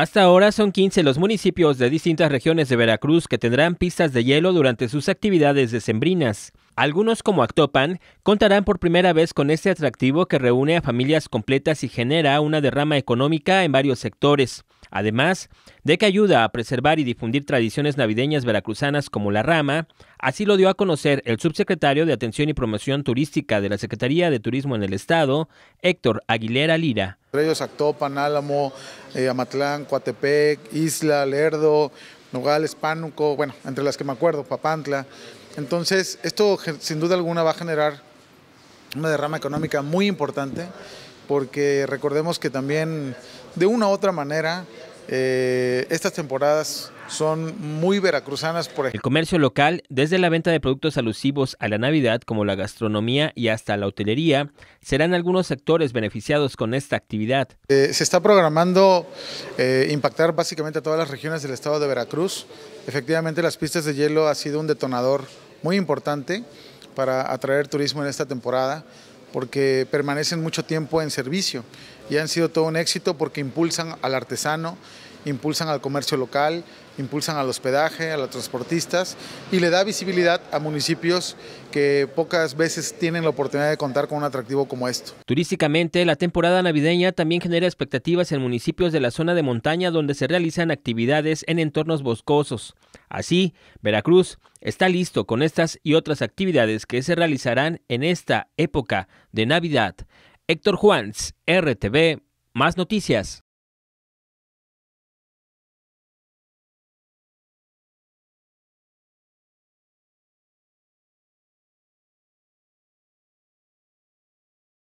Hasta ahora son 15 los municipios de distintas regiones de Veracruz que tendrán pistas de hielo durante sus actividades decembrinas. Algunos como Actopan contarán por primera vez con este atractivo que reúne a familias completas y genera una derrama económica en varios sectores, además de que ayuda a preservar y difundir tradiciones navideñas veracruzanas como la rama, así lo dio a conocer el subsecretario de Atención y Promoción Turística de la Secretaría de Turismo en el Estado, Héctor Aguilera Lira. Entre ellos Actopan, Álamo, eh, Amatlán, Coatepec, Isla, Lerdo, Nogales, Pánuco, bueno, entre las que me acuerdo, Papantla. Entonces, esto sin duda alguna va a generar una derrama económica muy importante, porque recordemos que también de una u otra manera eh, estas temporadas son muy veracruzanas. Por El comercio local, desde la venta de productos alusivos a la Navidad, como la gastronomía y hasta la hotelería, serán algunos sectores beneficiados con esta actividad. Eh, se está programando eh, impactar básicamente a todas las regiones del estado de Veracruz. Efectivamente, las pistas de hielo ha sido un detonador muy importante para atraer turismo en esta temporada porque permanecen mucho tiempo en servicio y han sido todo un éxito porque impulsan al artesano impulsan al comercio local, impulsan al hospedaje, a los transportistas y le da visibilidad a municipios que pocas veces tienen la oportunidad de contar con un atractivo como esto. Turísticamente, la temporada navideña también genera expectativas en municipios de la zona de montaña donde se realizan actividades en entornos boscosos. Así, Veracruz está listo con estas y otras actividades que se realizarán en esta época de Navidad. Héctor Juans, RTV, más noticias.